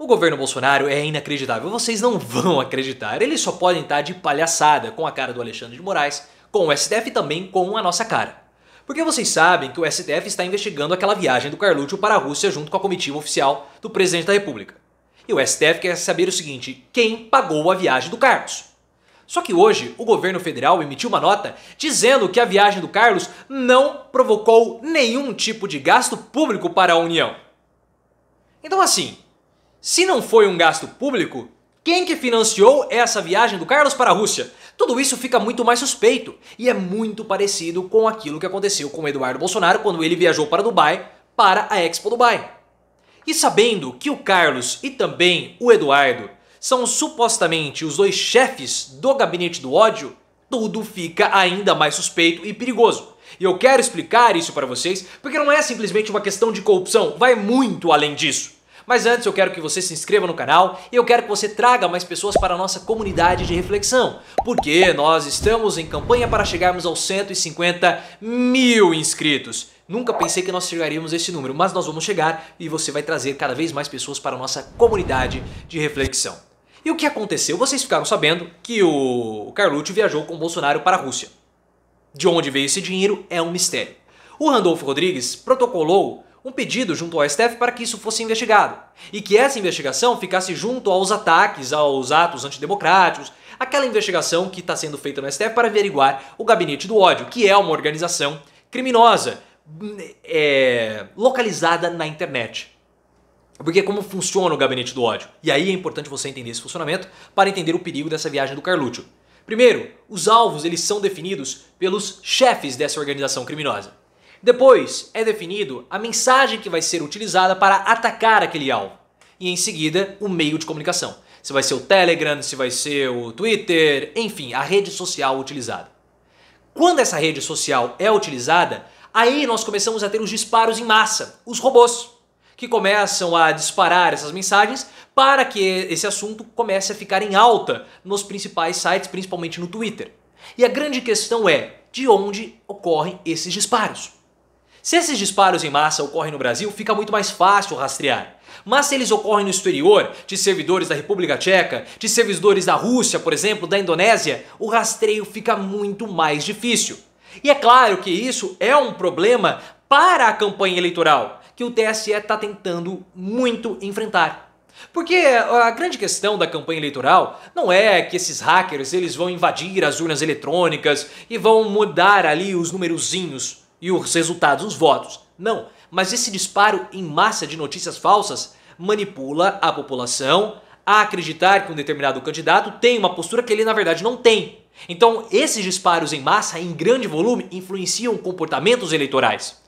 O governo Bolsonaro é inacreditável, vocês não vão acreditar. Eles só podem estar de palhaçada com a cara do Alexandre de Moraes, com o STF e também com a nossa cara. Porque vocês sabem que o STF está investigando aquela viagem do Carlucci para a Rússia junto com a comitiva oficial do presidente da República. E o STF quer saber o seguinte: quem pagou a viagem do Carlos? Só que hoje o governo federal emitiu uma nota dizendo que a viagem do Carlos não provocou nenhum tipo de gasto público para a União. Então, assim, se não foi um gasto público, quem que financiou essa viagem do Carlos para a Rússia? Tudo isso fica muito mais suspeito e é muito parecido com aquilo que aconteceu com o Eduardo Bolsonaro quando ele viajou para Dubai para a Expo Dubai. E sabendo que o Carlos e também o Eduardo são supostamente os dois chefes do gabinete do ódio, tudo fica ainda mais suspeito e perigoso. E eu quero explicar isso para vocês, porque não é simplesmente uma questão de corrupção, vai muito além disso. Mas antes eu quero que você se inscreva no canal e eu quero que você traga mais pessoas para a nossa comunidade de reflexão, porque nós estamos em campanha para chegarmos aos 150 mil inscritos. Nunca pensei que nós chegaríamos a esse número, mas nós vamos chegar e você vai trazer cada vez mais pessoas para a nossa comunidade de reflexão. E o que aconteceu? Vocês ficaram sabendo que o Carlucci viajou com o Bolsonaro para a Rússia. De onde veio esse dinheiro é um mistério. O Randolfo Rodrigues protocolou um pedido junto ao STF para que isso fosse investigado e que essa investigação ficasse junto aos ataques, aos atos antidemocráticos, aquela investigação que está sendo feita no STF para averiguar o Gabinete do Ódio, que é uma organização criminosa hum, é, localizada na internet. Porque como funciona o gabinete do ódio? E aí é importante você entender esse funcionamento para entender o perigo dessa viagem do Carluccio. Primeiro, os alvos eles são definidos pelos chefes dessa organização criminosa. Depois é definido a mensagem que vai ser utilizada para atacar aquele alvo. E em seguida, o meio de comunicação. Se vai ser o Telegram, se vai ser o Twitter, enfim, a rede social utilizada. Quando essa rede social é utilizada, aí nós começamos a ter os disparos em massa, os robôs, que começam a disparar essas mensagens para que esse assunto comece a ficar em alta nos principais sites, principalmente no Twitter. E a grande questão é de onde ocorrem esses disparos. Se esses disparos em massa ocorrem no Brasil, fica muito mais fácil rastrear. Mas se eles ocorrem no exterior, de servidores da República Tcheca, de servidores da Rússia, por exemplo, da Indonésia, o rastreio fica muito mais difícil. E é claro que isso é um problema para a campanha eleitoral, que o TSE está tentando muito enfrentar. Porque a grande questão da campanha eleitoral não é que esses hackers eles vão invadir as urnas eletrônicas e vão mudar ali os númerozinhos e os resultados, os votos. Não, mas esse disparo em massa de notícias falsas manipula a população a acreditar que um determinado candidato tem uma postura que ele na verdade não tem. Então, esses disparos em massa, em grande volume, influenciam comportamentos eleitorais.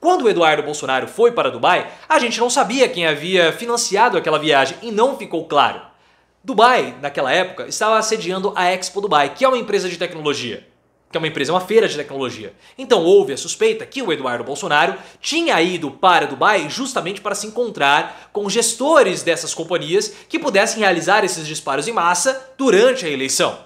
Quando o Eduardo Bolsonaro foi para Dubai, a gente não sabia quem havia financiado aquela viagem e não ficou claro. Dubai, naquela época, estava assediando a Expo Dubai, que é uma empresa de tecnologia que é uma empresa, é uma feira de tecnologia. Então houve a suspeita que o Eduardo Bolsonaro tinha ido para Dubai justamente para se encontrar com gestores dessas companhias que pudessem realizar esses disparos em massa durante a eleição.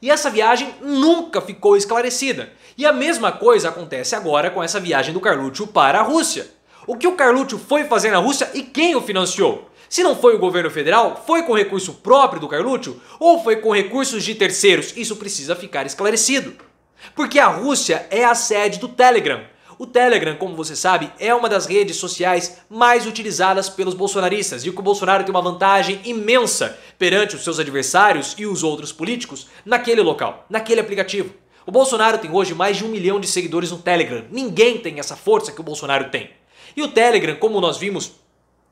E essa viagem nunca ficou esclarecida. E a mesma coisa acontece agora com essa viagem do Carluccio para a Rússia. O que o Carluccio foi fazer na Rússia e quem o financiou? Se não foi o governo federal, foi com recurso próprio do Carluccio ou foi com recursos de terceiros? Isso precisa ficar esclarecido. Porque a Rússia é a sede do Telegram. O Telegram, como você sabe, é uma das redes sociais mais utilizadas pelos bolsonaristas e o que o Bolsonaro tem uma vantagem imensa perante os seus adversários e os outros políticos naquele local, naquele aplicativo. O Bolsonaro tem hoje mais de um milhão de seguidores no Telegram. Ninguém tem essa força que o Bolsonaro tem. E o Telegram, como nós vimos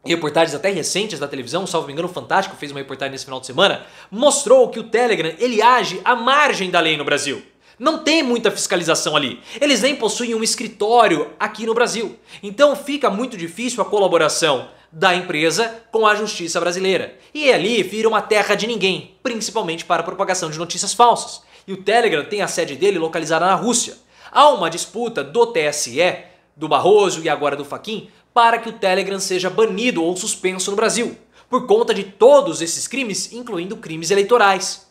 em reportagens até recentes da televisão, salvo me engano, o Fantástico fez uma reportagem nesse final de semana, mostrou que o Telegram ele age à margem da lei no Brasil. Não tem muita fiscalização ali. Eles nem possuem um escritório aqui no Brasil. Então fica muito difícil a colaboração da empresa com a justiça brasileira. E ali vira uma terra de ninguém, principalmente para a propagação de notícias falsas. E o Telegram tem a sede dele localizada na Rússia. Há uma disputa do TSE, do Barroso e agora do Faquin, para que o Telegram seja banido ou suspenso no Brasil, por conta de todos esses crimes, incluindo crimes eleitorais.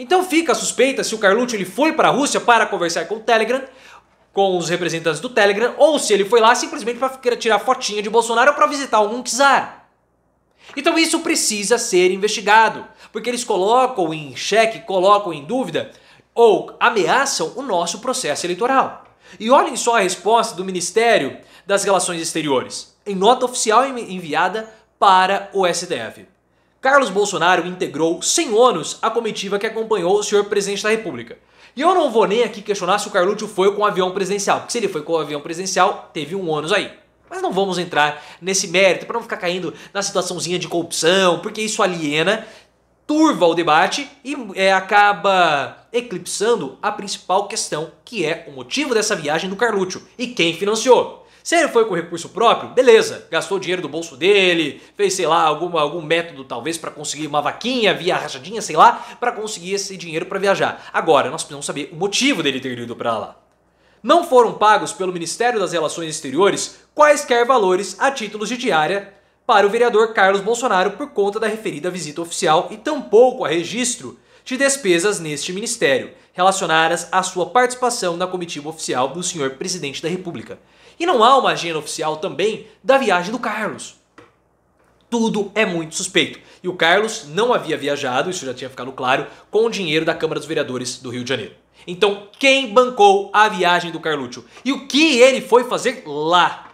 Então fica a suspeita se o Carlucci ele foi para a Rússia para conversar com o Telegram, com os representantes do Telegram, ou se ele foi lá simplesmente para tirar fotinha de Bolsonaro ou para visitar algum czar. Então isso precisa ser investigado, porque eles colocam em xeque, colocam em dúvida ou ameaçam o nosso processo eleitoral. E olhem só a resposta do Ministério das Relações Exteriores, em nota oficial enviada para o STF. Carlos Bolsonaro integrou sem ônus a comitiva que acompanhou o senhor presidente da República. E eu não vou nem aqui questionar se o Carlucci foi com o avião presidencial, porque se ele foi com o avião presidencial, teve um ônus aí. Mas não vamos entrar nesse mérito para não ficar caindo na situaçãozinha de corrupção, porque isso aliena, turva o debate e é, acaba eclipsando a principal questão, que é o motivo dessa viagem do Carlucci e quem financiou. Se ele foi com recurso próprio, beleza, gastou dinheiro do bolso dele, fez, sei lá, algum método talvez para conseguir uma vaquinha, via rachadinha, sei lá, para conseguir esse dinheiro para viajar. Agora, nós precisamos saber o motivo dele ter ido para lá. Não foram pagos pelo Ministério das Relações Exteriores quaisquer valores a títulos de diária para o vereador Carlos Bolsonaro por conta da referida visita oficial e tampouco a registro de despesas neste ministério, relacionadas à sua participação na comitiva oficial do senhor presidente da República. E não há uma agenda oficial também da viagem do Carlos. Tudo é muito suspeito. E o Carlos não havia viajado, isso já tinha ficado claro, com o dinheiro da Câmara dos Vereadores do Rio de Janeiro. Então, quem bancou a viagem do Carlúcio E o que ele foi fazer lá?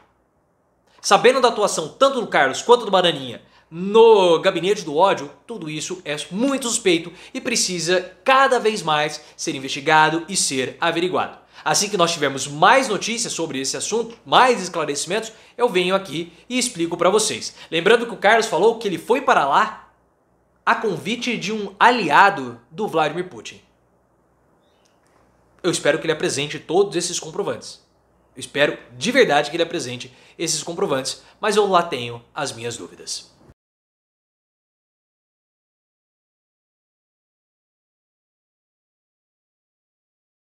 Sabendo da atuação tanto do Carlos quanto do Bananinha no gabinete do ódio, tudo isso é muito suspeito e precisa cada vez mais ser investigado e ser averiguado. Assim que nós tivermos mais notícias sobre esse assunto, mais esclarecimentos, eu venho aqui e explico para vocês. Lembrando que o Carlos falou que ele foi para lá a convite de um aliado do Vladimir Putin. Eu espero que ele apresente todos esses comprovantes. Eu espero de verdade que ele apresente esses comprovantes, mas eu lá tenho as minhas dúvidas.